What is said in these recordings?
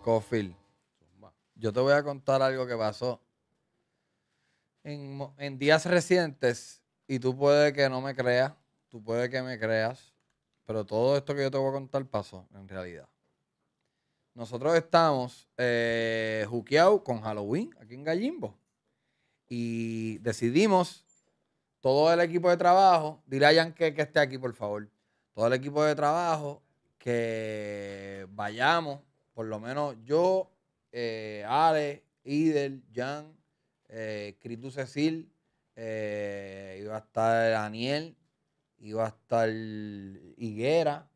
Cofil. Yo te voy a contar algo que pasó. En, días recientes, y tú puedes que no me creas, tú puedes que me creas, pero todo esto que yo te voy a contar pasó en realidad. Nosotros estamos eh, con Halloween aquí en Gallimbo. Y decidimos, todo el equipo de trabajo, dile a que, que esté aquí, por favor. Todo el equipo de trabajo, que vayamos por lo menos yo, eh, Ale, Idel, Jan, eh, Cecil, eh, iba a estar Daniel, iba a estar Higuera,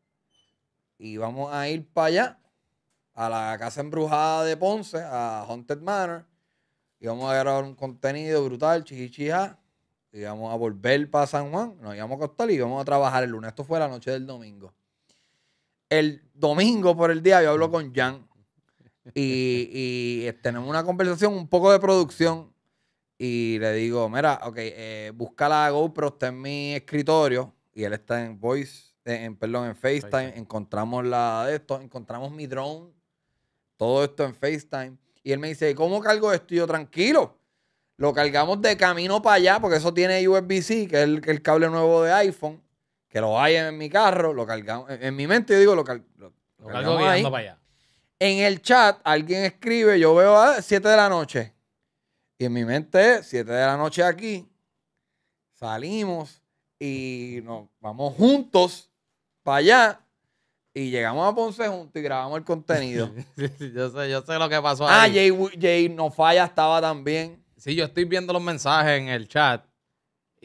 y vamos a ir para allá, a la casa embrujada de Ponce, a Haunted Manor, y vamos a grabar un contenido brutal, chichichija, y vamos a volver para San Juan, nos íbamos a acostar y íbamos a trabajar el lunes. Esto fue la noche del domingo el domingo por el día yo hablo con Jan y, eh, tenemos una conversación, un poco de producción y le digo, mira, ok, eh, busca la GoPro, está en mi escritorio y él está en Voice, eh, en, perdón, en FaceTime, encontramos la de esto, encontramos mi drone, todo esto en FaceTime y él me dice, ¿cómo cargo esto? Y yo, tranquilo, lo cargamos de camino para allá porque eso tiene USB-C, que es el, el cable nuevo de iPhone que lo hay en mi carro, lo cargamos. En, mi mente yo digo, lo, cargo para allá. En el chat alguien escribe, yo veo a 7 de la noche. Y en mi mente es 7 de la noche aquí. Salimos y nos vamos juntos para allá. Y llegamos a Ponce juntos y grabamos el contenido. yo, sé, yo sé lo que pasó ah, ahí. Ah, Jay, Jay No Falla estaba también. Sí, yo estoy viendo los mensajes en el chat.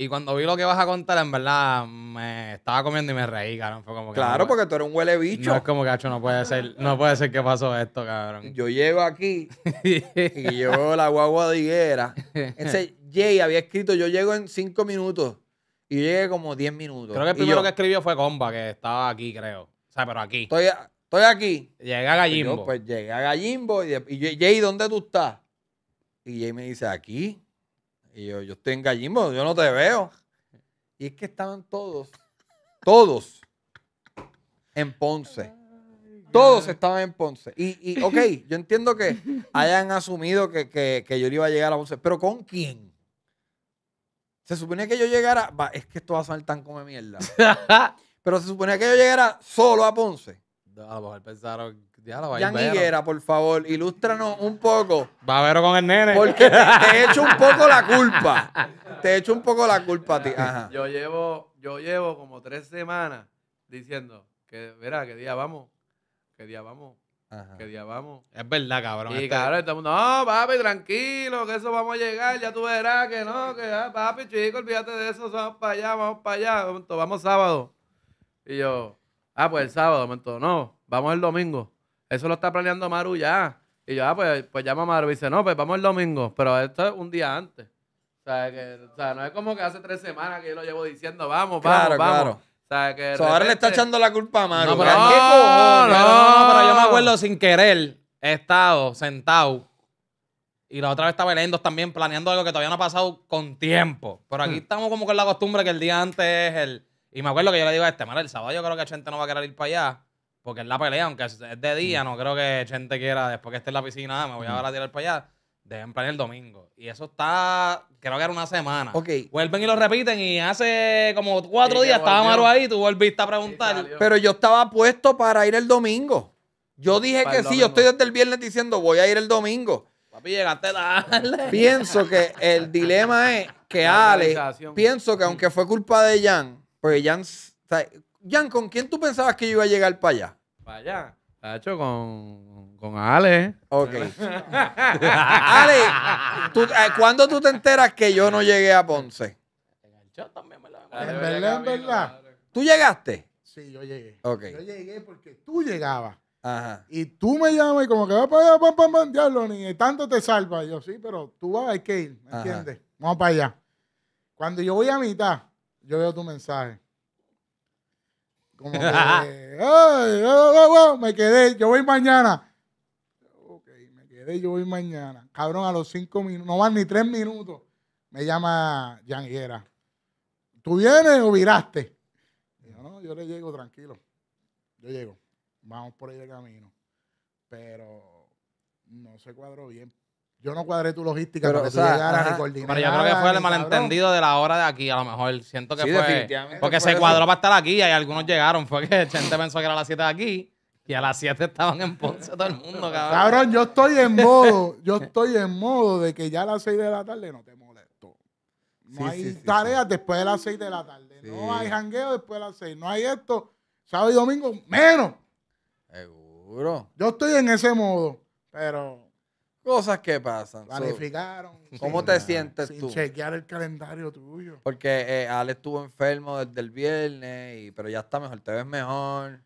Y cuando vi lo que vas a contar, en verdad, me estaba comiendo y me reí, cabrón. Fue como claro, porque tú eres un huele bicho. No es como que, no puede ser, no puede ser que pasó esto, cabrón. Yo llego aquí y yo la guagua de higuera. Jay había escrito, yo llego en cinco minutos. Y yo llegué como diez minutos. Creo que el primero que escribió fue Comba, que estaba aquí, creo. O sea, pero aquí. Estoy, aquí. Llegué a pues Gallimbo. Pues, llegué a Gallimbo y, y Jay, ¿dónde tú estás? Y Jay me dice, aquí. Y yo, yo estoy en yo no te veo. Y es que estaban todos, todos en Ponce. Todos estaban en Ponce. Y, ok, yo entiendo que hayan asumido que, que, que yo iba a llegar a Ponce, pero ¿con quién? Se suponía que yo llegara. Va, es que esto va a sonar tan como mierda. pero se suponía que yo llegara solo a Ponce. Vamos a lo ya por favor, ilústranos un poco. Va a ver con el nene. Porque te, echo un poco la culpa. Te echo un poco la culpa a ti. Yo llevo, yo llevo como tres semanas diciendo que, verá, qué día vamos, qué día vamos, qué día vamos. Es verdad, cabrón. Y este cabrón, todo no, papi, tranquilo, que eso vamos a llegar, ya tú verás que no, que ya, ah, papi, chico, olvídate de eso, vamos para allá, vamos para allá, vamos, vamos sábado. Y yo, ah, pues el sábado, momento, no, vamos el domingo. Eso lo está planeando Maru ya. Y yo, ah, pues, pues llama a Maru y dice, no, pues vamos el domingo. Pero esto es un día antes. O sea, que, o sea, no es como que hace tres semanas que yo lo llevo diciendo, vamos, vamos, vamos. O sea, que Ahora le está echando la culpa a Maru. No, pero, no, pero yo me acuerdo sin querer, he estado sentado. Y la otra vez estaba leyendo también planeando algo que todavía no ha pasado con tiempo. Pero aquí hmm. estamos como con la costumbre que el día antes es el. Y me acuerdo que yo le digo a este, Maru, el sábado yo creo que gente no va a querer ir para allá. Porque es la pelea, aunque es de día, no creo que gente quiera, después que esté en la piscina, me voy a ahora a tirar para allá. Deben planear el domingo. Y eso está, creo que era una semana. Vuelven y lo repiten y hace como cuatro días estaba Maru ahí, tú volviste a preguntar. Pero yo estaba puesto para ir el domingo. Yo dije que sí, yo estoy desde el viernes diciendo voy a ir el domingo. Papi, llegaste tarde. Pienso que el dilema es que Ale, pienso que aunque fue culpa de Jan, porque Jan, Jan, ¿con quién tú pensabas que yo iba a llegar para allá? para allá. Tacho, con, con Ale. Ok. Ale, ¿tú, eh, ¿cuándo tú te enteras que yo no llegué a Ponce? Yo también me la ah, En verdad, en verdad. ¿Tú llegaste? Sí, yo llegué. Yo llegué porque tú llegabas. Ajá. Y tú me llamas y como que va ah, para allá, pam, pam, pam, ni tanto te salva. Yo, sí, pero tú vas, hay que ir, ¿me entiendes? Vamos para allá. Cuando yo voy a mitad, yo veo tu mensaje. Como que, ay, me quedé, yo voy mañana. Ok, me quedé, yo voy mañana. Cabrón, a los cinco minutos, no van ni tres minutos, me llama Yanguera. ¿Tú vienes o viraste? yo, no, yo le llego tranquilo. Yo llego. Vamos por ahí de camino. Pero no se cuadró bien yo no cuadré tu logística pero, para que tú llegaras Pero yo creo que fue el malentendido de la hora de aquí, a lo mejor. Siento que fue. Porque se cuadró para estar aquí y algunos llegaron. Fue que gente pensó que era las 7 de aquí. Y a las 7 estaban en Ponce todo el mundo, cabrón. yo estoy en modo, yo estoy en modo de que ya a las 6 de la tarde no te molesto. No hay tareas después de las 6 de la tarde. No hay jangueo después de las 6. No hay esto sábado y domingo menos. Seguro. Yo estoy en ese modo, pero Cosas que pasan. ¿Cómo te sientes sin chequear el calendario tuyo. Porque eh, Ale estuvo enfermo desde el viernes, y, pero ya está mejor, te ves mejor.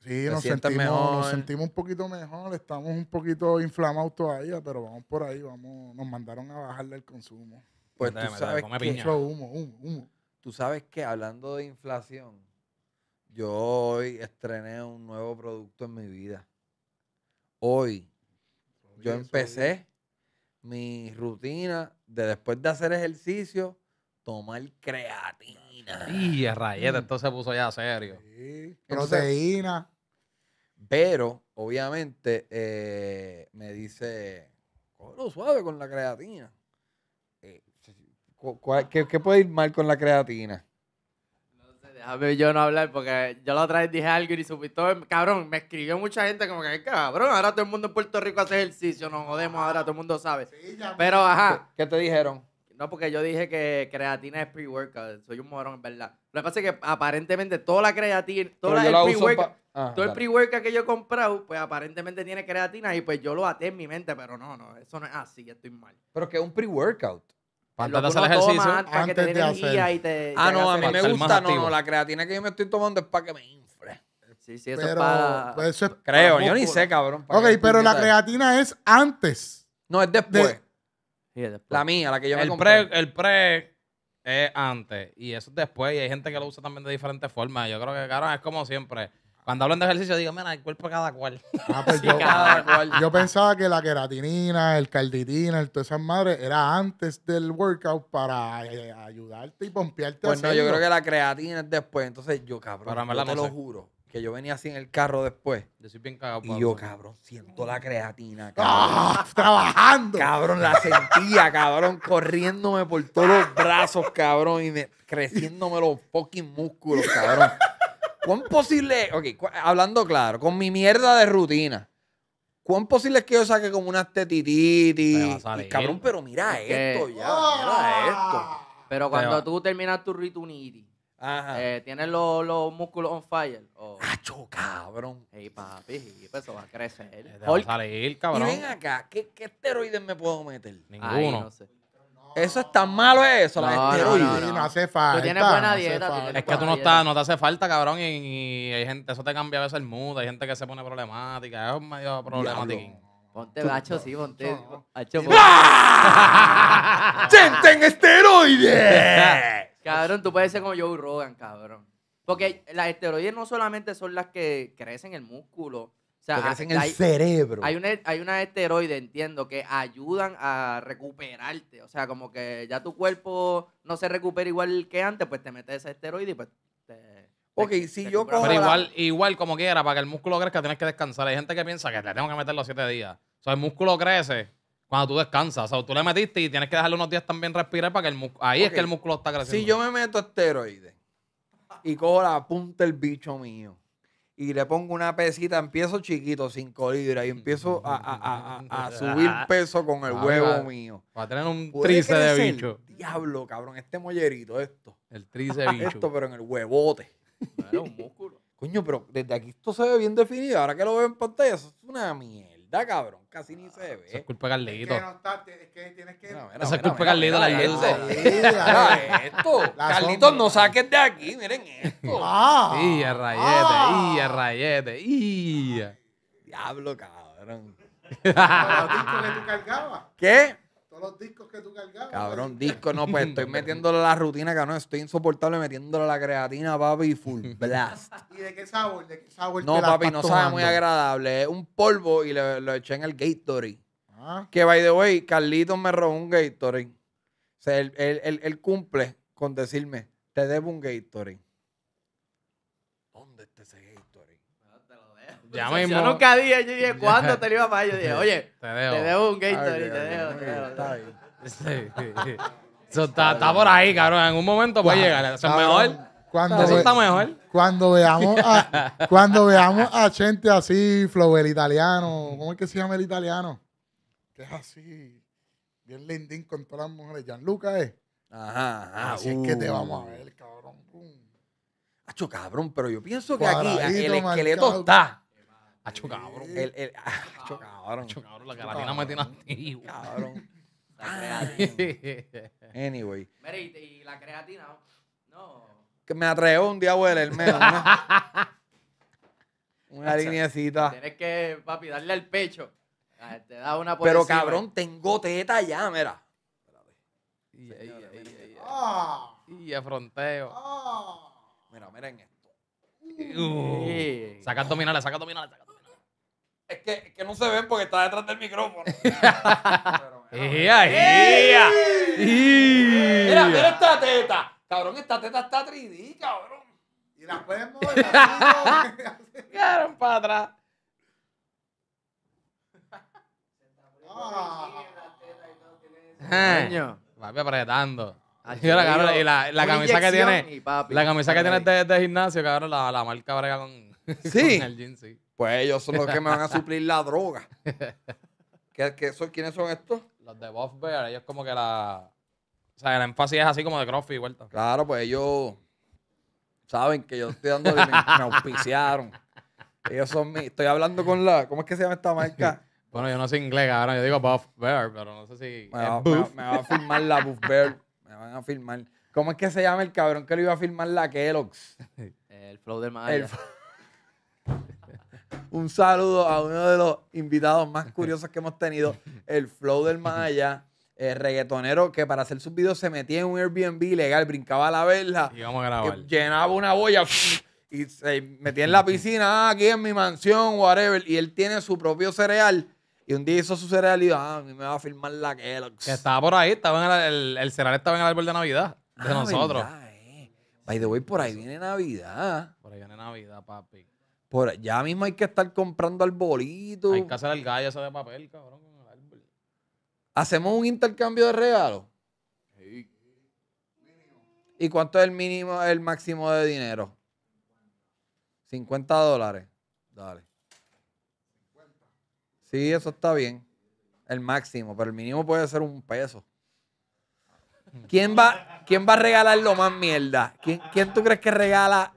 Sí, nos sentimos, nos sentimos un poquito mejor, estamos un poquito inflamados todavía, pero vamos por ahí, vamos, nos mandaron a bajarle el consumo. Pues tú sabes que, humo, humo. Tú sabes que hablando de inflación, yo hoy estrené un nuevo producto en mi vida. Hoy yo empecé mi rutina de después de hacer ejercicio, tomar creatina. Y rayeta, mm. entonces se puso ya serio. Sí, proteína. Pero, obviamente, eh, me dice, lo suave con la creatina. Eh, ¿Qué puede ir mal con la creatina? A ver, yo no hablar porque yo la otra vez dije algo y supiste, cabrón, me escribió mucha gente como que, cabrón, ahora todo el mundo en Puerto Rico hace ejercicio, nos jodemos, ahora todo el mundo sabe. Pero, ajá. ¿Qué te dijeron? No, porque yo dije que creatina es pre-workout, soy un morón, en verdad. Lo que pasa es que aparentemente toda la creatina, ah, Todo el pre-workout que yo he comprado, pues aparentemente tiene creatina y pues yo lo até en mi mente, pero no, no, eso no es así, estoy mal. Pero que es un pre-workout. Antes de hacer ejercicio. que de hacer. Y te, ah, no, a mí me gusta. No, no, la creatina que yo me estoy tomando es para que me infle. Sí, sí, eso para. creo, yo ni sé, cabrón. Ok, pero la creatina es antes. No, es después. La mía, la que yo me compré. el pre es antes y eso es después. Y hay gente que lo usa también de diferentes formas. Yo creo que, cabrón, es como siempre. Cuando hablan de ejercicio, digo, mira, el cuerpo cada cual. Ah, pues yo, ah, Yo pensaba que la queratinina, el carditina, todas esas madres, era antes del workout para eh, ayudarte y pompearte. Pues yo creo que la creatina es después. Entonces yo, cabrón, yo te lo juro, que yo venía así en el carro después. Yo bien Y yo, cabrón, siento la creatina, ah, ¡Trabajando! Cabrón, la sentía, cabrón, corriéndome por todos los brazos, cabrón, y creciéndome los fucking músculos, cabrón. ¿Cuán posible, ok, hablando claro, con mi mierda de rutina, ¿cuán posible es que yo saque como unas tetititis? cabrón, pero mira esto ya, ah. mira esto. Pero cuando tú terminas tu ritunitis, eh, tienes los, los, músculos on fire. Oh. cabrón! Ey, papi, pues eso va a crecer. Te va a salir, cabrón. ven acá, ¿qué, qué esteroides me puedo meter? Ninguno. no sé. Eso es tan malo eso, la esteroides. No, no, hace falta. Tú tienes buena dieta. es que tú no, estás, no te hace falta, cabrón. Y, hay gente, eso te cambia a veces el mood. Hay gente que se pone problemática. Es medio problemático. Ponte bacho, sí, ponte bacho. ¡Gente en esteroides! cabrón, tú puedes ser como Joe Rogan, cabrón. Porque las esteroides no solamente son las que crecen el músculo, o sea, ah, el cerebro. Hay una, e, hay una esteroide, entiendo, que ayudan a recuperarte. O sea, como que ya tu cuerpo no se recupera igual que antes, pues te metes ese esteroide y pues te. Ok, si yo igual, igual, como quiera, para que el músculo crezca tienes que descansar. Hay gente que piensa que te tengo que meter los siete días. O sea, el músculo crece cuando tú descansas. O sea, tú le metiste y tienes que dejarle unos días también respirar para que el músculo. Ahí es que el músculo está creciendo. Si yo me meto esteroide y cojo la punta del bicho mío y le pongo una pesita, empiezo chiquito, 5 libras, y empiezo a, subir ah. peso con el huevo mío. para tener un trice de bicho. Diablo, cabrón, este mollerito, esto. El trice de bicho. Esto, pero en el huevote. un músculo. Coño, pero desde aquí esto se ve bien definido. Ahora que lo veo en pantalla, eso es una mierda verdad, cabrón. Casi ni ah, se ve. Esa es culpa de Carlito. Es que no está, es que tienes que. No, mira, Esa es mira, culpa de Carlito, la gente. Mira esto. Carlitos, no saques de aquí. Miren esto. Ah, y a rayete, ah. a rayete, y. Diablo, cabrón. ¿Qué? los discos que tú cargabas. Cabrón, disco no, pues estoy metiéndole la rutina, cabrón. Estoy insoportable metiéndole la creatina, papi, full blast. ¿Y de qué sabor? ¿De qué sabor? No, papi, no sabe muy agradable. Es un polvo y le, lo eché en el Gatorade. Ah. Que, by the way, Carlitos me robó un Gatorade. O sea, él, él, él, él cumple con decirme, te debo un Gatorade. Yo nunca dije, yo dije, ¿cuándo te lo iba a pagar? Yo dije, oye, te dejo un un Gatorade, te dejo. te dejo Está bien. Eso está, por ahí, cabrón. En un momento puede llegar. Eso es mejor. Cuando Eso está mejor. Cuando veamos a, cuando veamos a gente así, Flow, el italiano. ¿Cómo es que se llama el italiano? Que es así, bien lindín con todas las mujeres. Gianluca es. Ajá, ajá. Así es que te uh. vamos a ver, cabrón. Hacho, cabrón, pero yo pienso que aquí el esqueleto está hecho cabrón. El, el, cabrón. cabrón, la creatina me tiene antigua. Cabrón. anyway. Mira, y, la creatina, no. Que me atrevo un día el menos. Una, una Tienes que, papi, darle al pecho. Te da una Pero cabrón, tengo teta ya, mira. Y, el fronteo. Mira, miren esto. Uh. Saca abdominales, saca abdominales, saca es que, que no se ven porque está detrás del micrófono. mira, mira. mira, esta teta. Cabrón, esta teta está 3D, cabrón. Y la pueden mover. Quedaron para atrás. Año. Ah. Papi apretando. Y la, y la, camisa que tiene, la camisa que tiene de, de gimnasio, cabrón, la, la marca brega con, con el jean, sí. Pues ellos son los que me van a suplir la droga. son, ¿Quiénes son estos? Los de Buff Bear, ellos como que la. O sea, el énfasis es así como de CrossFit y vuelta. Claro, pues ellos saben que yo estoy dando y me, auspiciaron. Ellos son mis. Estoy hablando con la. ¿Cómo es que se llama esta marca? Bueno, yo no sé inglés, cabrón. yo digo Buff Bear, pero no sé si. Me, va, a firmar la Buff Bear. Me van a firmar. ¿Cómo es que se llama el cabrón que lo iba a firmar la Kellogg's? El Flow del Maya. El... un saludo a uno de los invitados más curiosos que hemos tenido, el Flow del Maya. El reggaetonero que para hacer sus videos se metía en un Airbnb legal, brincaba a la verla, grabar. Eh, llenaba una boya y se metía en la piscina, ah, aquí en mi mansión, whatever, y él tiene su propio cereal. Y un día hizo su cereal y dijo, ah, a mí me va a filmar la Kellogg's. Que estaba por ahí, estaba el, cereal estaba en el árbol de Navidad de ah, nosotros. Verdad, eh. By the por ahí viene Navidad. Por ahí viene Navidad, papi. Por, ya mismo hay que estar comprando arbolitos. Hay que hacer el gallo ese de papel, cabrón, con el árbol. ¿Hacemos un intercambio de regalos? ¿Y cuánto es el mínimo, el máximo de dinero? 50 dólares. Dale. Sí, eso está bien. El máximo, pero el mínimo puede ser un peso. ¿Quién va, quién va a regalar lo más mierda? ¿Quién, ¿Quién tú crees que regala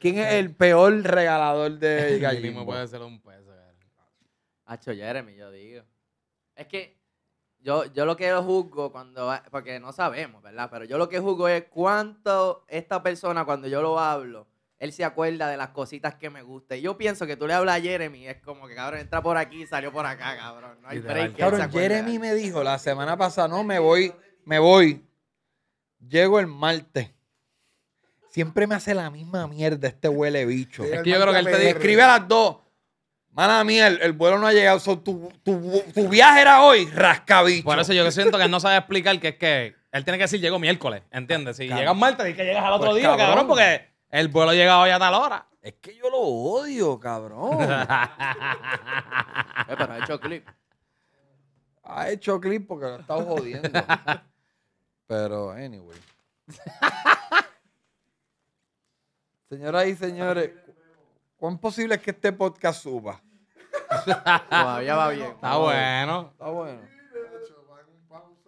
¿Quién es el peor regalador de Gallimbo? puede ser un peso. Jeremy, yo digo. Es que yo, yo lo que juzgo cuando, porque no sabemos, ¿verdad? Pero yo lo que juzgo es cuánto esta persona, cuando yo lo hablo, él se acuerda de las cositas que me gusta. Y yo pienso que tú le hablas a Jeremy, es como que cabrón entra por aquí y salió por acá, cabrón. No hay break. Jeremy me dijo la semana pasada, no, me voy, me voy. Llego el martes. Siempre me hace la misma mierda este huele bicho. Es que yo creo que él te describe a las dos. Mala mía, el, vuelo no ha llegado. tu, tu, tu, viaje era hoy, rascabicho. Por eso yo siento que él no sabe explicar que es que él tiene que decir llegó miércoles, ¿entiendes? Si llega llegas martes y que llegas al pues, otro día, cabrón, porque el vuelo llegado hoy a tal hora. Es que yo lo odio, cabrón. eh, pero ha hecho clip. Ha hecho clip porque lo he estado jodiendo. pero, anyway. Señoras y señores, ¿cuán posible es que este podcast suba? Todavía va bien. Está bueno. Está bueno.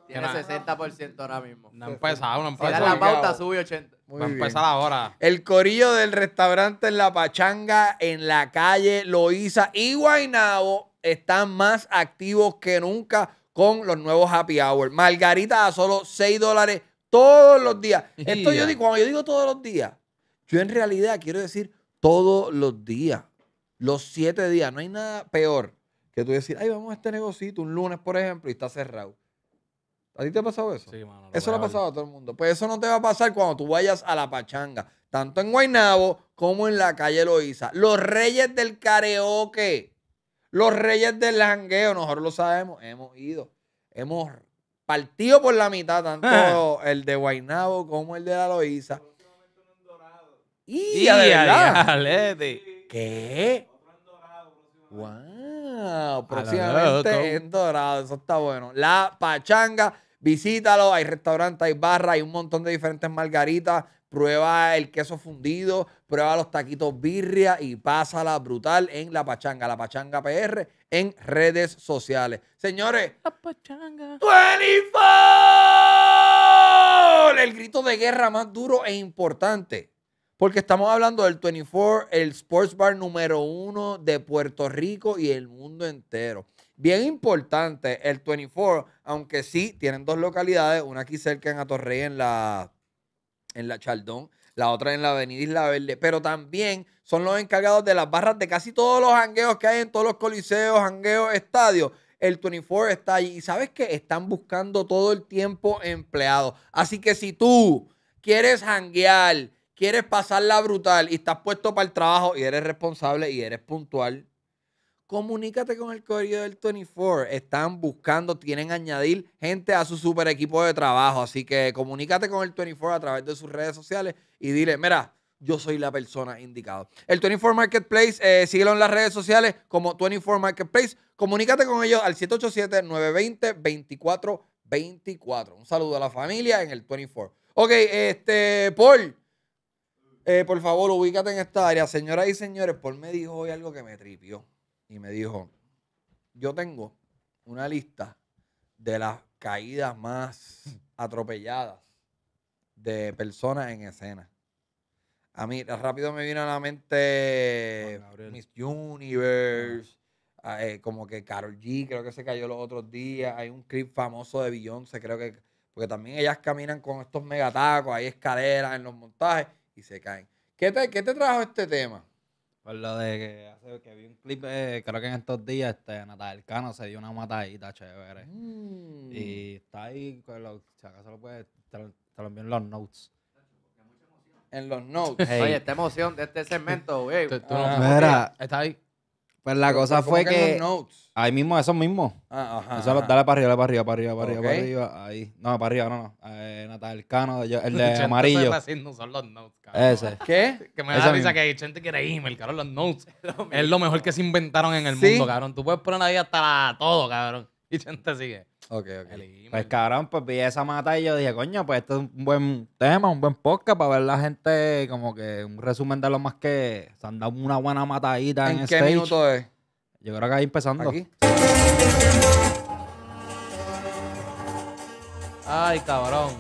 Tiene 60% ahora mismo. No ha empezado, no ha empezado. Si la pauta, sube 80. Muy va a empezar ahora. El corillo del restaurante en La Pachanga, en la calle Loíza y Guainabo están más activos que nunca con los nuevos happy hour. Margarita a solo 6 dólares todos los días. Esto yo digo, cuando yo digo todos los días, yo en realidad quiero decir todos los días, los siete días. No hay nada peor que tú decir, ay, vamos a este negocito un lunes, por ejemplo, y está cerrado. ¿A ti te ha pasado eso? Sí, mano. Eso le ha pasado a todo el mundo. Pues eso no te va a pasar cuando tú vayas a la pachanga, tanto en Guaynabo como en la calle Loíza. Los reyes del karaoke, los reyes del jangueo, nosotros lo sabemos, hemos ido. Hemos partido por la mitad, tanto el de Guaynabo como el de la Loíza. Y eh, de ¿Qué? Wow, próximamente en Dorado, eso está bueno. La Pachanga, visítalo, hay restaurantes, hay barras, hay un montón de diferentes margaritas, prueba el queso fundido, prueba los taquitos birria y pásala brutal en La Pachanga, La Pachanga PR en redes sociales. Señores, La Pachanga. ¡24! El grito de guerra más duro e importante porque estamos hablando del 24, el sports bar número uno de Puerto Rico y el mundo entero. Bien importante, el 24, aunque sí tienen dos localidades, una aquí cerca en Atorrey, en la, en la Chaldón, la otra en la Avenida Isla Verde, pero también son los encargados de las barras de casi todos los hangueos que hay en todos los coliseos, hangueos, estadios. El 24 está allí. Y sabes que están buscando todo el tiempo empleados. Así que si tú quieres hanguear, quieres pasarla brutal y estás puesto para el trabajo y eres responsable y eres puntual, comunícate con el correo del 24. Están buscando, tienen añadir gente a su super equipo de trabajo. Así que comunícate con el 24 a través de sus redes sociales y dile, mira, yo soy la persona indicada. El 24 Marketplace, eh, síguelo en las redes sociales como 24 Marketplace. Comunícate con ellos al 787-920-2424. Un saludo a la familia en el 24. Ok, este, Paul. Eh, por favor, ubícate en esta área. Señoras y señores, Paul me dijo hoy algo que me tripió. Y me dijo, yo tengo una lista de las caídas más atropelladas de personas en escena. A mí rápido me vino a la mente Miss Universe, ah, eh, como que Carol G, creo que se cayó los otros días. Hay un clip famoso de Beyoncé, creo que, porque también ellas caminan con estos megatacos, hay escaleras en los montajes y se caen. ¿Qué te, qué te trajo este tema? Pues lo de que, hace, que vi un clip, eh, creo que en estos días, este, Natal Cano se dio una matadita chévere. Mm. Y está ahí, con pues, los, si acaso lo puedes, te lo, envío en los notes. En los notes. Oye, esta emoción de este segmento, güey. Ah, está ahí. Pues la cosa fue que. Notes? Ahí mismo, esos mismos. Ah, ajá, Eso, ajá. Dale para arriba, dale para arriba, para arriba, para arriba, para arriba. Ahí. No, para arriba, no, no. Eh, Natal Cano, el de amarillo. haciendo son los notes, cabrón. Ese. ¿Qué? Que me da risa que que gente quiere email, cabrón. Los notes es lo mejor que se inventaron en el mundo, cabrón. Tú puedes poner ahí hasta la, todo, cabrón. Y gente sigue. Ok, ok. Pues cabrón, pues vi esa mata y yo dije, coño, pues esto es un buen tema, un buen podcast para ver la gente, como que un resumen de lo más que se han dado una buena matadita en, en qué minuto es? Yo creo que ahí empezando. Aquí. Ay, cabrón.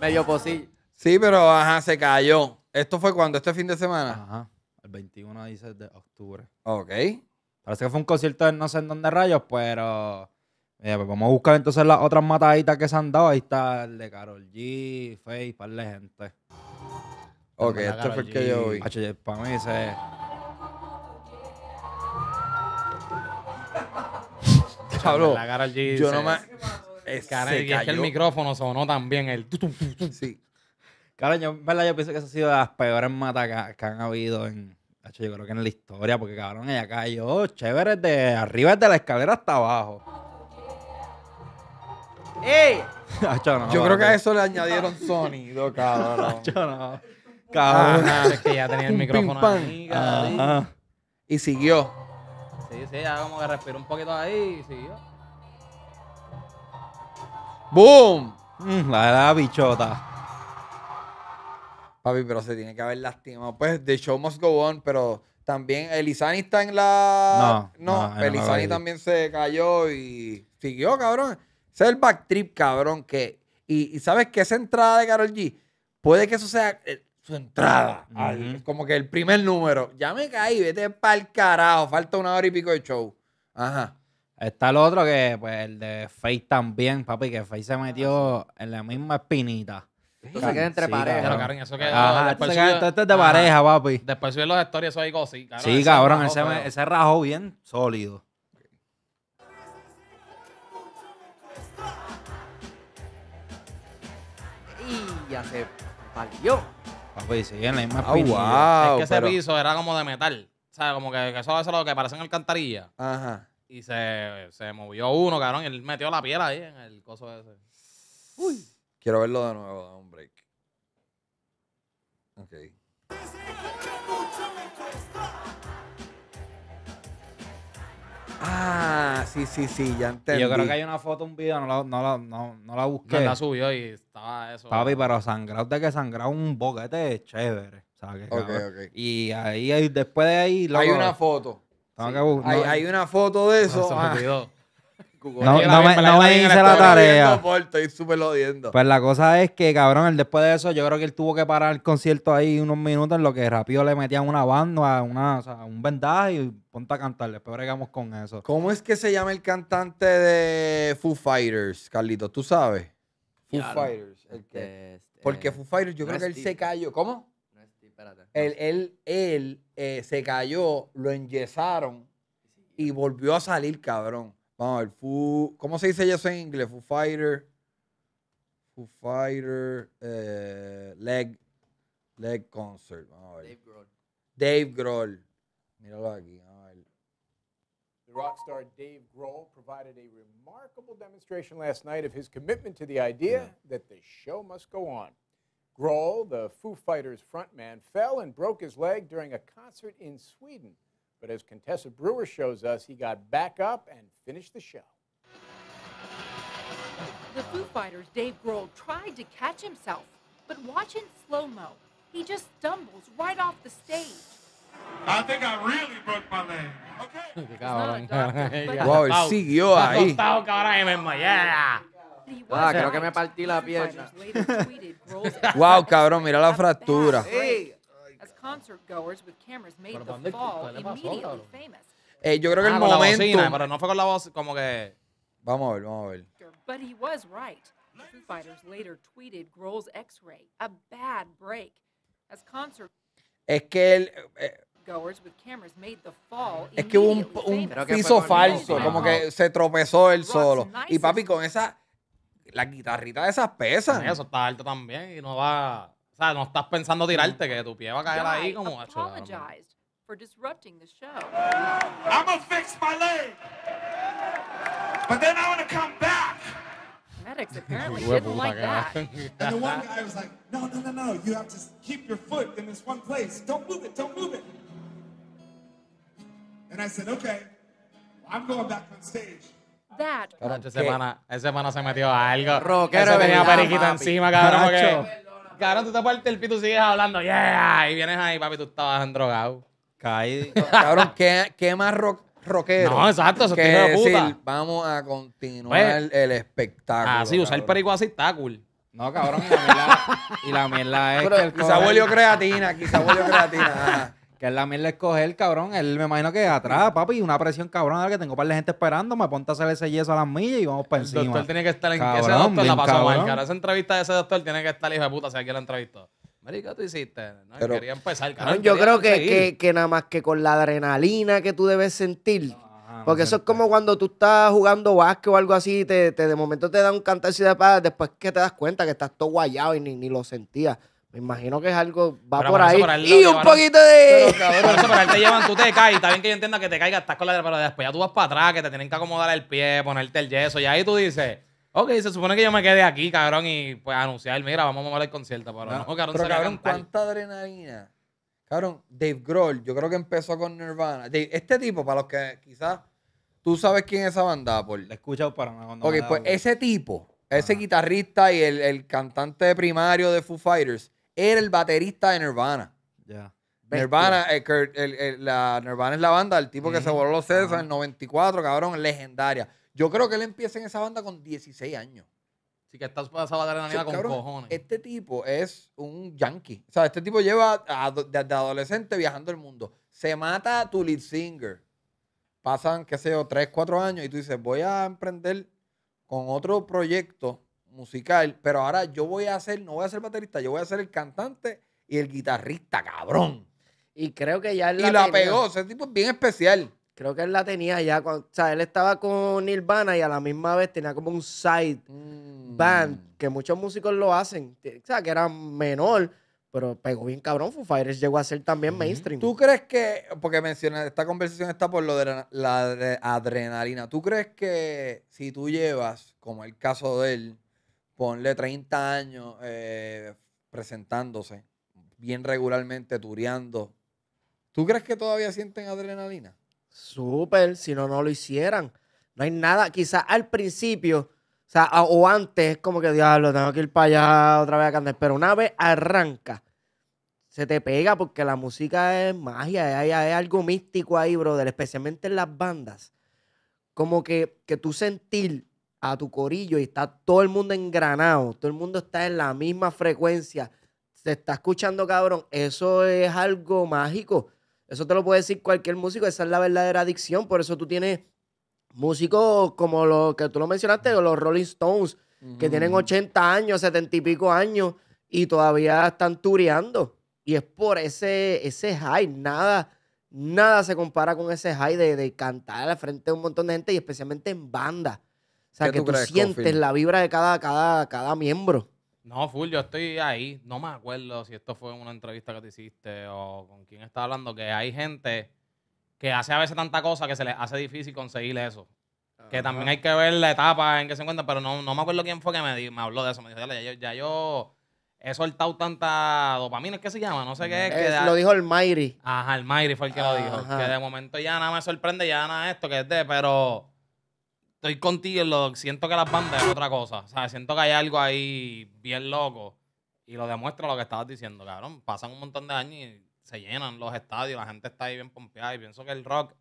Medio posillo. Sí, pero ajá, se cayó. ¿Esto fue cuando? ¿Este fin de semana? Ajá. El 21 de octubre. Ok. Parece que fue un concierto en no sé en dónde rayos, pero. Eh, pues vamos a buscar entonces las otras mataditas que se han dado. Ahí está el de Carol G, Facebook, par gente. Ok, este Karol fue el que yo vi. H, para mí se. Pablo, yo no me. caray eh, y es que el micrófono sonó también. El Sí. yo, yo pienso que esa ha sido de las peores matas que han habido en, yo creo que en la historia, porque cabrón, ella cayó chévere de arriba de la escalera hasta abajo. ¡Ey! yo creo que a eso le añadieron sonido, cabrón. Cabrón. Ah, ah, es que ya tenía el micrófono ahí, ah, Y siguió. Sí, sí, ya como que respiró un poquito ahí y siguió. ¡Boom! Mm, la de la bichota. Papi, pero se tiene que haber lastimado. Pues The Show Must Go On, pero también Elizani está en la... No, no, Elizani también se cayó y siguió, cabrón. Ese es el trip, cabrón, que... Y, ¿sabes qué? Esa entrada de Carol G, puede que eso sea eh, su entrada, como que el primer número. Ya me caí, vete pa'l carajo, falta una hora y pico de show. Ajá. Está el otro que, pues, el de Face también, papi, que Face se metió ah, en la misma espinita. Esto se queda entre parejas. Pero, eso que. esto, es de pareja, papi. Después subir los stories, eso ahí cosas. sí, cabrón, ese, ese rajó bien sólido. Y ya se parió. Papi, sí, en la misma Ah, espinilla. wow. Es que ese piso era como de metal. O sea, como que, eso es lo que parecen alcantarilla. Ajá. Y se, se movió uno, cabrón, y él metió la piel ahí en el coso ese. Uy. Quiero verlo de nuevo, dame un break. Ok. Ah, sí, sí, sí, ya entendí. Yo creo que hay una foto, un video, no la, no la, no, la busqué. Que la subió y estaba eso. Papi, pero sangrado usted que sangrado un boquete chévere. ¿sabes? ok. okay. Y ahí, después de ahí... hay una foto. Sí. hay, hay, una foto de eso. se me ah. olvidó. No, me, no hice la tarea. estoy súper Pues la cosa es que, cabrón, el después de eso, yo creo que él tuvo que parar el concierto ahí unos minutos en lo que rápido le metían una banda, una, un vendaje y ponta a cantar. Después regamos con eso. ¿Cómo es que se llama el cantante de Foo Fighters, carlito ¿Tú sabes? Foo Fighters. El que, porque Foo Fighters, yo creo que él se cayó. ¿Cómo? Él, él, eh, se cayó, lo enyesaron y volvió a salir, cabrón. Vamos a ver, Foo, ¿cómo se dice eso en inglés? Foo Fighter, Foo Fighter, eh, Leg, Leg Concert. Vamos a ver. Dave Grohl. Dave Grohl. Míralo aquí, vamos a ver. The rock star Dave Grohl provided a remarkable demonstration last night of his commitment to the idea yeah. that the show must go on. Grohl, the Foo Fighters frontman, fell and broke his leg during a concert in Sweden. But as Contessa Brewer shows us, he got back up and finished the show. The Foo Fighters' Dave Grohl tried to catch himself, but watch in slow mo. He just stumbles right off the stage. I think I really broke my leg. Okay. wow, el siguió ahí. wow, cabrón, mira la fractura. Hey. with cameras made the fall Eh, yo creo que ah, el con la momento. bocina, pero no fue con la voz, como que. Vamos a ver, vamos a ver. But he was right. Foo Fighters later tweeted Grohl's X-ray, a bad break, as concert. Es que el. Eh, es que hubo un, un piso falso, como que se tropezó él solo. Y papi, con esa. La guitarrita de esas pesas. Eso está alto también y no va. O sea, no estás pensando tirarte, que tu pie va a caer ahí como for disrupting the show. I'm gonna fix my leg, but then I wanna come back. Medics apparently didn't like that. and the one guy was like, no, no, no, no, you have to keep your foot in this one place. Don't move it, don't move it. And I said, okay, I'm going back on stage. That. Esa semana, esa semana se metió a algo. Rockero venía periquito encima, cabrón, Cabrón, tú te partes el pito y sigues hablando, yeah. Y vienes ahí, papi, tú estabas drogado. Caí. Cabrón, ¿qué, qué más rock, rockero? No, exacto, eso tiene de puta. vamos a continuar pues, el espectáculo. Ah, sí, usar el perico así está cool. No, cabrón, y la mierda, y la es. quizá creatina, quizá volvió creatina. Que es la mierda escoger, cabrón. Él me imagino que atrás, papi, una presión cabrón, que tengo par de gente esperando, me ponte a hacer ese yeso a las millas y vamos para encima. El doctor tiene que estar en ese doctor la pasó mal, cara. Esa entrevista de ese doctor tiene que estar hijo de puta, si aquí la entrevistó. Marica, tú hiciste. No, quería empezar, cabrón. yo creo que, que, nada más que con la adrenalina que tú debes sentir. Ah, porque eso es como pues. cuando tú estás jugando básquet o algo así, te, de momento te da un cantar de paz, después que te das cuenta que estás todo guayado y ni lo sentías. Me imagino que es algo, va por ahí. y un poquito de. Pero, cabrón, por eso, te llevan, tú te caes. Está bien que yo entienda que te caigas, estás con la. Pero después ya tú vas para atrás, que te tienen que acomodar el pie, ponerte el yeso. Y ahí tú dices. Ok, se supone que yo me quede aquí, cabrón, y pues anunciar, mira, vamos a mover el concierto, pero no, cabrón, pero, se cabrón, cuánta adrenalina. Cabrón, Dave Grohl, yo creo que empezó con Nirvana. este tipo, para los que quizás tú sabes quién es esa banda, por. La he escuchado para nada. ok, pues ese tipo, ese guitarrista y el, el, cantante primario de Foo Fighters, era el baterista de Nirvana. Nirvana, eh, la, Nirvana es la banda, el tipo que se voló los César en el 94, cabrón, legendaria. Yo creo que él empieza en esa banda con 16 años. Así que estás para esa la sí, con cojones. Este tipo es un yankee. O sea, este tipo lleva de desde adolescente viajando el mundo. Se mata a tu lead singer. Pasan, qué sé yo, 3, 4 años y tú dices, voy a emprender con otro proyecto musical, pero ahora yo voy a ser, no voy a ser baterista, yo voy a ser el cantante y el guitarrista, cabrón. Y creo que ya él Y la pegó, ese tipo es bien especial. Creo que él la tenía ya, o sea, él estaba con Nirvana y a la misma vez tenía como un side mm. band, que muchos músicos lo hacen, o sea, que era menor, pero pegó bien cabrón, Foo Fighters llegó a ser también mainstream. ¿Tú crees que, porque menciona esta conversación está por lo de la, la adrenalina, ¿tú crees que si tú llevas, como el caso de él, ponle 30 años eh, presentándose bien regularmente, tureando. ¿Tú crees que todavía sienten adrenalina? Súper, si no, no lo hicieran. No hay nada, quizás al principio, o, sea, o antes, como que diablo, tengo que ir para allá otra vez a cantar. Pero una vez arranca, se te pega porque la música es magia, Es algo místico ahí, brother, especialmente en las bandas. Como que, que tú sentir a tu corillo y está todo el mundo engranado, todo el mundo está en la misma frecuencia, se está escuchando cabrón, eso es algo mágico. Eso te lo puede decir cualquier músico, esa es la verdadera adicción, por eso tú tienes músicos como los que tú lo mencionaste, los Rolling Stones, que tienen 80 años, 70 y pico años y todavía están tureando. Y es por ese, ese high, nada, nada se compara con ese high de, de cantar la frente de un montón de gente y especialmente en banda. O sea, que tú, sientes la vibra de cada, cada, cada miembro. No, full, yo estoy ahí. No me acuerdo si esto fue una entrevista que te hiciste o con quién estaba hablando, que hay gente que hace a veces tanta cosa que se le hace difícil conseguir eso. Que también hay que ver la etapa en que se encuentra. pero no, no me acuerdo quién fue que me, me habló de eso. Me dijo, ya, ya, yo he soltado tanta dopamina, ¿qué se llama? No sé qué. Es, que lo dijo el Mayri. Ajá, el Mayri fue el que lo dijo. Que de momento ya nada me sorprende, ya nada esto, que es de, pero estoy contigo lo siento que las bandas es otra cosa. O sea, siento que hay algo ahí bien loco. Y lo demuestra lo que estabas diciendo, cabrón. Pasan un montón de años y se llenan los estadios, la gente está ahí bien pompeada. Y pienso que el rock,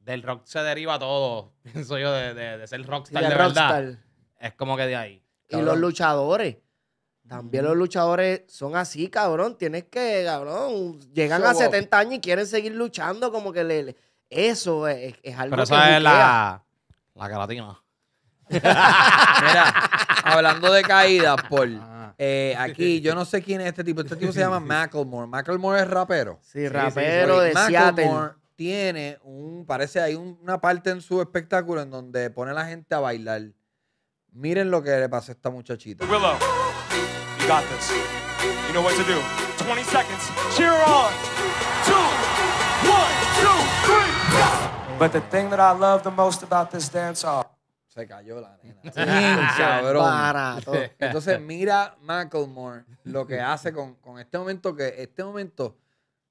del rock se deriva todo, pienso yo, de, de, ser rockstar de, verdad. Es como que de ahí. Y los luchadores. También los luchadores son así, cabrón. Tienes que, cabrón, llegan a 70 años y quieren seguir luchando, como que le, eso es, es, algo que la caratina. Mira, hablando de caídas, Paul. Ah. Eh, aquí, yo no sé quién es este tipo. Este tipo se llama Macklemore. Macklemore es rapero. Sí, rapero de Seattle. tiene un, parece hay una parte en su espectáculo en donde pone a la gente a bailar. Miren lo que le pasó a esta muchachita. Willow, you got this. You know what to do. 20 seconds. Cheer on. But the thing that I love the most about this dance Se cayó la nena. Cabrón. Entonces mira Macklemore lo que hace con, este momento que este momento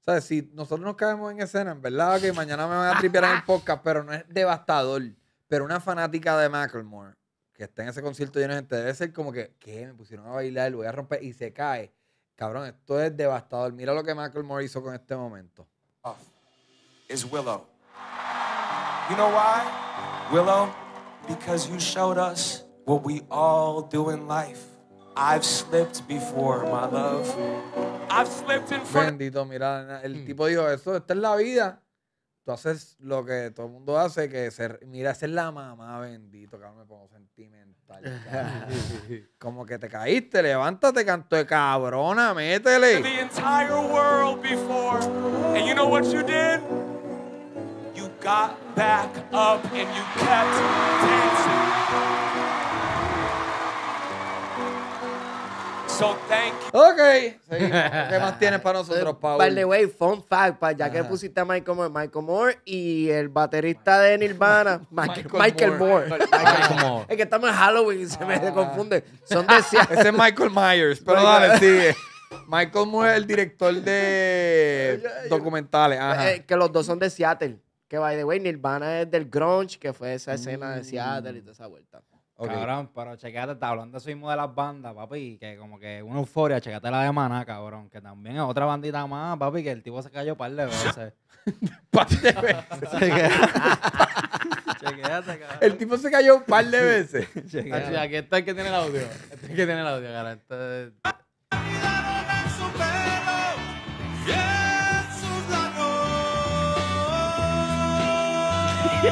o sea Si nosotros nos caemos en escena, en verdad que mañana me van a tripear en el podcast, pero no es devastador. Pero una fanática de Macklemore que está en ese concierto lleno de gente debe ser como que, ¿qué? Me pusieron a bailar, lo voy a romper y se cae. Cabrón, esto es devastador. Mira lo que Macklemore hizo con este momento. es Willow. You know why, Willow? Because you showed us what we all do in life. I've slipped before, my love. I've slipped in front. Bendito, mira, el mm. tipo dijo eso, esta es la vida. Tú haces lo que todo el mundo hace, que ser, mira, ser es la mamá, bendito, cabrón, me pongo sentimental. Como que te caíste, levántate, canto de cabrona, métele. The entire world before. And you know what you did? back up and you kept dancing. So thank you. Ok. ¿Qué más tienes para nosotros, Paul? By the way, fun fact, ya que pusiste a Michael Moore, y el baterista de Nirvana, Michael, Moore. es que estamos en Halloween y se me ah. confunde. Son de Ese es Michael Myers, pero dale, sigue. Michael Moore es el director de documentales. Ajá. Eh, que los dos son de Seattle. Que by de way, Nirvana es del grunge, que fue esa escena de Seattle y mm. toda esa vuelta. Cabrón, pero chequeate, está hablando eso mismo de las bandas, papi, que como que una euforia, checate la de Maná, cabrón, que también es otra bandita más, papi, que el tipo se cayó par de veces. par de veces. Chequéate, cabrón. El tipo se cayó un par de veces. Aquí está el que tiene el audio. Este es el que tiene el audio, cara. Este ¡A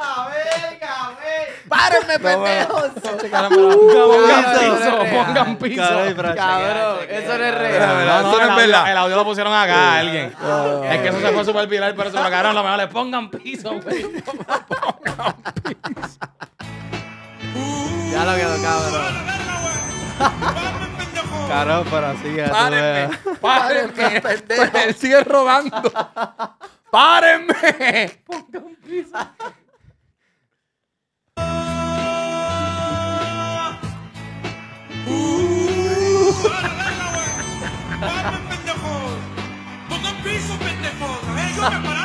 la verga, güey! ¡Párenme, pendejos! Pongan piso, pongan piso. Cabrón, eso no es real. Eso no es verdad. El audio lo pusieron acá a alguien. Es que eso se fue súper viral, pero se lo cagaron la mejor. Le pongan piso, güey. Pongan piso. Ya lo quedó, cabrón. Carajo, para así. Párenme, párenme. pendejo. Pues, sigue robando. Párenme. un piso. ¡Párenme, pendejos! ¡Pongan piso, pendejos! ¡Ayúdame para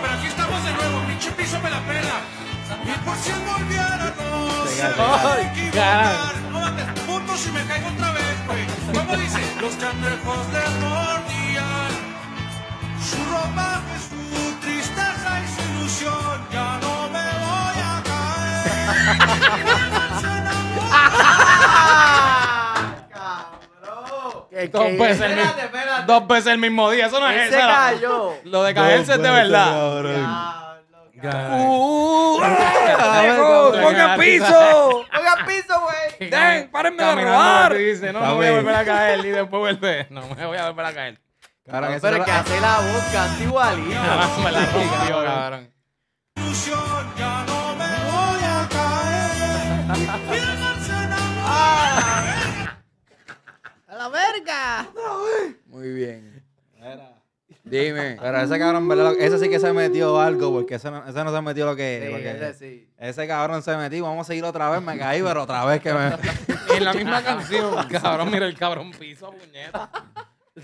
pero aquí estamos de nuevo, pinche piso me la pela. Y por si volviéramos no mates puntos si me caigo otra vez, güey. ¿Cómo dice? Los cangrejos del Mordial su ropa su tristeza y su ilusión, ya no me voy a caer. ¡Cabrón! ¿Qué, qué? Espérate, espérate dos veces el mismo día. Eso no es eso. cayó. Lo de caerse es de verdad. Uh, ponga piso! ponga piso, güey! ¡Den! ¡Párenme de robar! Dice, no, no voy a volver a caer. Y después vuelve. No me voy a volver a caer. Cabrón, pero es que hace la busca así igualita. cabrón. la verga! Muy bien. Dime. Pero ese cabrón, Ese sí que se metió algo, porque ese no, ese no se metió lo que Sí, ese cabrón se metió. Vamos a seguir otra vez. Me caí, pero otra vez que me. En la misma canción. Cabrón, mira el cabrón piso, puñeta.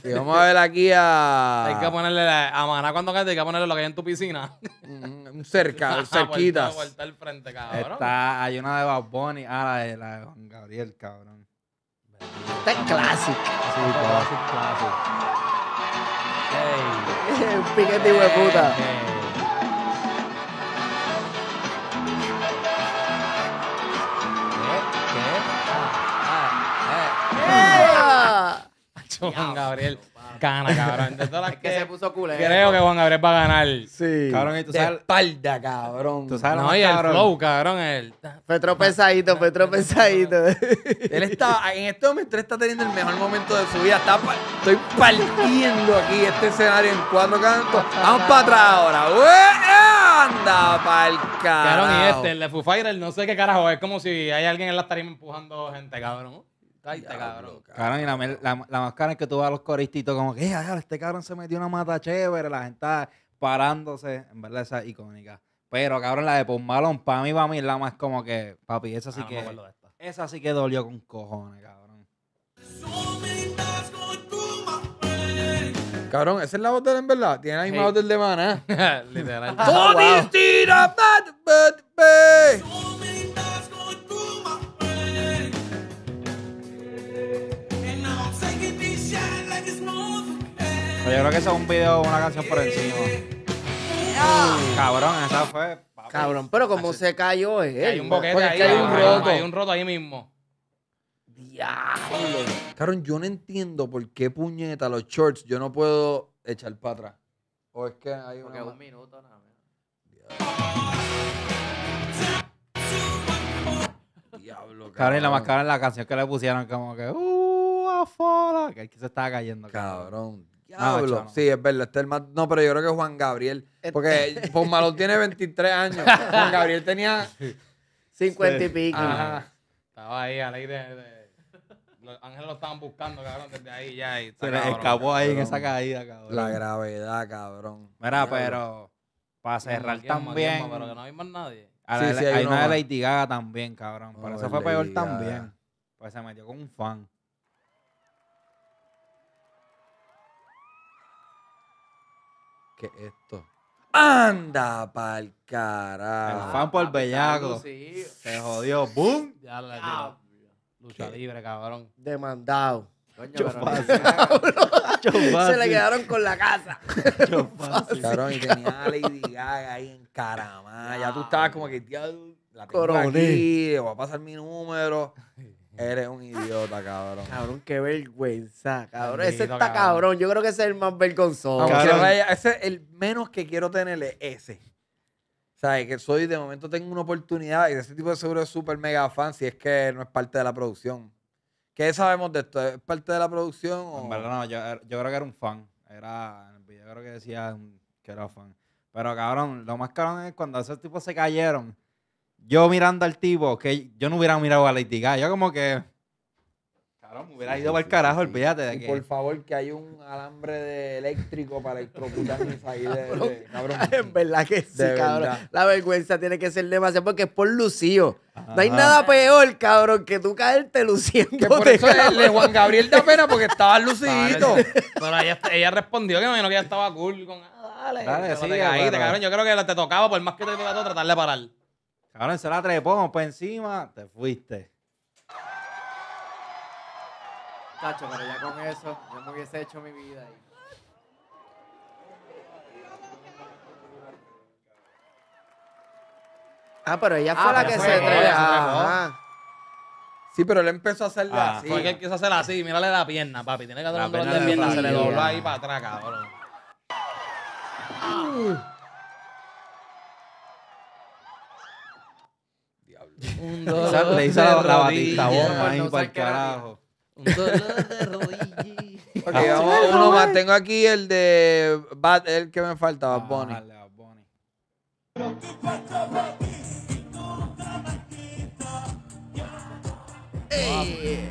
Y vamos a ver aquí a Hay que ponerle a Maná cuando cante, hay que ponerle lo que hay en tu piscina. un mm, Cerca, cerquitas. Está, hay una de Bad Bunny. Ah, la de, la de Juan Gabriel, cabrón. Está clásico. Classic. Sí, clásico. clásico. Hey. Piquete, Gabriel. Cana, cabrón. que, se puso culero. Creo que Juan Gabriel va a ganar. Sí. Cabrón, De espalda, cabrón. no, y el cabrón. flow, cabrón. él Fue tropezadito fue tropezadito él está, en este momento él está teniendo el mejor momento de su vida. Está, estoy partiendo aquí este escenario en cuatro cantos. Vamos para atrás ahora. Anda, pa'l Cabrón, y este, el de Foo Fighters, no sé qué carajo. Es como si hay alguien en la tarima empujando gente, cabrón. Este cabrón. y la, la, máscara es que tú vas a los coristitos como que, eh, ay, este cabrón se metió una mata chévere, la gente está parándose. En verdad, esa es icónica. Pero, cabrón, la de Pumbalón para mí, para mí, la más como que, papi, esa sí ah, que... esa sí que dolió con cojones, cabrón. Cabrón, esa es la voz en verdad. Tiene la misma hey. del de Maná. Literal. Yo creo que eso es un video una canción por encima. Ah. Cabrón, esa fue. Cabrón, pero como se cayó es Hay un boquete ahí. hay un roto. Hay un roto ahí mismo. Diablo. Cabrón, yo no entiendo por qué puñeta los shorts yo no puedo echar para atrás. O es que hay una... un minuto nada más. Diablo, Cabrón, y la más en la canción que le pusieron, como que. ¡Uh, afuera! Que que se estaba cayendo. Cabrón, Ah, sí, es verdad. Este el más... No, pero yo creo que Juan Gabriel. Eh, porque Juan Malón tiene 23 años. Juan Gabriel tenía 50 y pico. Estaba ahí a la idea Los ángeles lo estaban buscando, cabrón, desde ahí ya. Se les escapó ahí en esa caída, cabrón. La gravedad, cabrón. Mira, pero para cerrar también... pero que no hay más nadie. sí, hay, una de Lady Gaga también, cabrón. Pero eso fue peor también. Pues se metió con un fan. que esto? Anda pa'l carajo. El fan por ah, el pues, bellaco. Se jodió. ¡Boom! Ya la dio Lucha libre, cabrón. Demandado. Coño, pero Se le quedaron con la casa. Cabrón, y tenía Lady Gaga ahí en caramá. Ya tú estabas como que, la tengo Coroné. aquí, voy a pasar mi número. Eres un idiota, cabrón. Cabrón, qué vergüenza, cabrón. ese está cabrón. Yo creo que ese es el más vergonzoso. Ese, el menos que quiero tener es ese. ¿Sabes? Que soy, de momento tengo una oportunidad y ese tipo de seguro es súper mega fan si es que no es parte de la producción. ¿Qué sabemos de esto? ¿Es parte de la producción? O... En verdad, no. Yo, creo que era un fan. Era, yo creo que decía que era fan. Pero, cabrón, lo más cabrón es cuando ese tipo se cayeron yo mirando al tipo, que yo no hubiera mirado a Lady Gaga, yo como que. cabrón, me hubiera ido para el carajo, olvídate de y Por favor, que hay un alambre de eléctrico para electrocutarnos ahí de, cabrón. En verdad que sí, cabrón. La vergüenza tiene que ser demasiado porque es por Lucío. No hay nada peor, cabrón, que tú caerte luciendo. Que por eso el Juan Gabriel de pena porque estaba lucidito. pero ella, ella, respondió que no, que ella estaba cool con. Ah, dale, dale, sí, te caíste, cabrón. Yo creo que te tocaba, por más que te tocaba, tratar de parar. Ahora se la pongo pues encima te fuiste. Tacho, pero ya con eso, yo no hubiese hecho mi vida ahí. Ah, pero ella fue ah, la que se, se Sí, pero él empezó a hacerla ah. así. Fue que él quiso hacerla así. Mírale la pierna, papi. Tiene que hacer un de pierna. Se le dobló ahí para atrás, cabrón. Uh. Un dolor Le hizo de la, batista bomba ahí para el carajo. Un dolor de rodilla. Ah, uno más. Tengo aquí el de el que me falta, Bad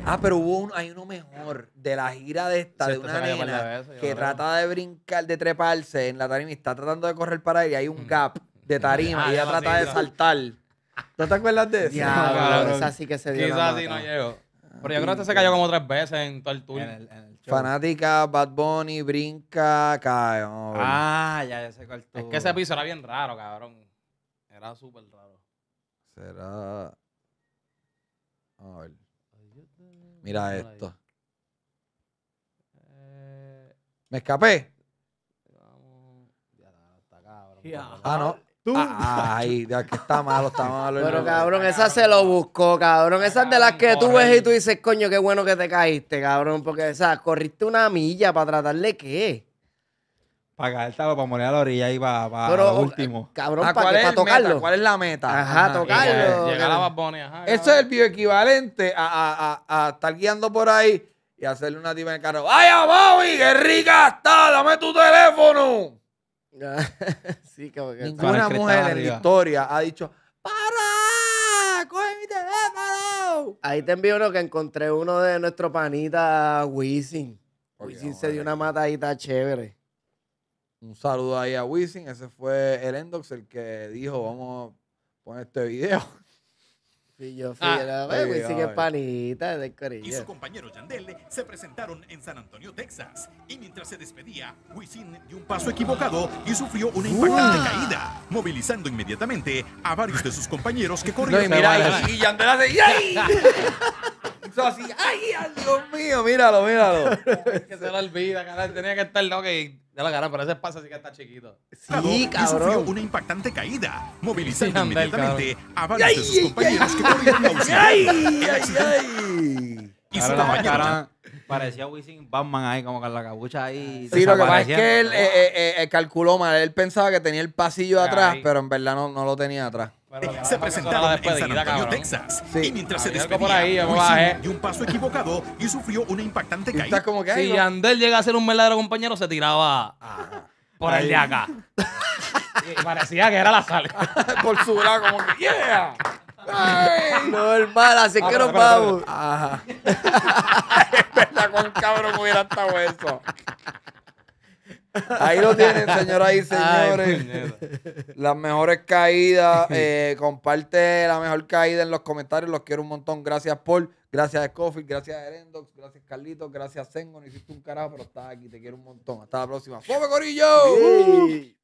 Ah, pero hubo un, hay uno mejor de la gira de esta, de una nena que trata de brincar, de treparse en la tarima y está tratando de correr para ella. Hay un mm. gap de tarima y ah, ella trata de saltar. ¿Tú te acuerdas de eso? Ah, esa sí que se dio. Quizás así no llegó. Pero yo ah, creo que este se cayó como tres veces en todo el tour. Fanática, Bad Bunny, brinca, cae. Ah, ya, ya sé cuál tú. Es que ese piso era bien raro, cabrón. Era súper raro. Será. A ver. Mira esto. Eh, ¿Me escapé? Ah, no. Ah, ay, de aquí está malo, está malo. Pero cabrón, esa se lo buscó, cabrón. Esas de las que tú ves y tú dices, coño, qué bueno que te caíste, cabrón. Porque, o sea, corriste una milla para tratarle qué. Para caértelo, para morir a la orilla y para, para lo eh, último. Cabrón, ah, ¿para, tocarlo? ¿Cuál es la meta? Ajá, tocarlo. Llegar a la Eso es el bioequivalente a, a, estar guiando por ahí y hacerle una diva en el carro. ¡Vaya, Bobby! ¡Qué rica está! ¡Dame tu teléfono! Ninguna mujer en la historia ha dicho, ¡para! mi Ahí te envío uno que encontré uno de nuestro panita Wisin. Wisin se dio una matadita chévere. Un saludo ahí a Wisin. Ese fue el Endox el que dijo, vamos a poner este video. Ah, y su compañero Yandel se presentaron en San Antonio, Texas. Y mientras se despedía, Wisin dio un paso equivocado y sufrió una impactante caída, movilizando inmediatamente a varios de sus compañeros que corrieron. No, y, mira, y, Yandel hace ¡ay! así, ¡ay, Dios mío! Míralo, míralo. que se lo olvida, canal. Tenía que estar loco y la pero ese paso sí que está chiquito. Y cabrón. Sufrió una impactante caída, movilizando inmediatamente a varios de sus compañeros que corrieron a Y se la Parecía Wisin Batman ahí, como con la cabucha ahí. Sí, lo que pasa es que él oh. eh, eh, eh, calculó mal. Él pensaba que tenía el pasillo atrás, pero en verdad no lo tenía atrás se presentaron en San Antonio, Texas. Y mientras ah, se despedía, por ahí, un paso equivocado y sufrió una impactante caída. si Ander Andel llega a ser un verdadero compañero, se tiraba ah. por el de acá. y parecía que era la sal. por su lado, como que ¡yeah! no, hermana, así ah, que no vamos. es verdad, cuán cabrón hubiera estado eso. Ahí lo tienen, señoras y pues, señores. Las mejores caídas. Eh, comparte la mejor caída en los comentarios. Los quiero un montón. Gracias, Paul. Gracias, Coffee. Gracias, Erendox. Gracias, Carlitos. Gracias, Sengo. No hiciste un carajo, pero estás aquí. Te quiero un montón. Hasta la próxima. ¡Fome, Corillo!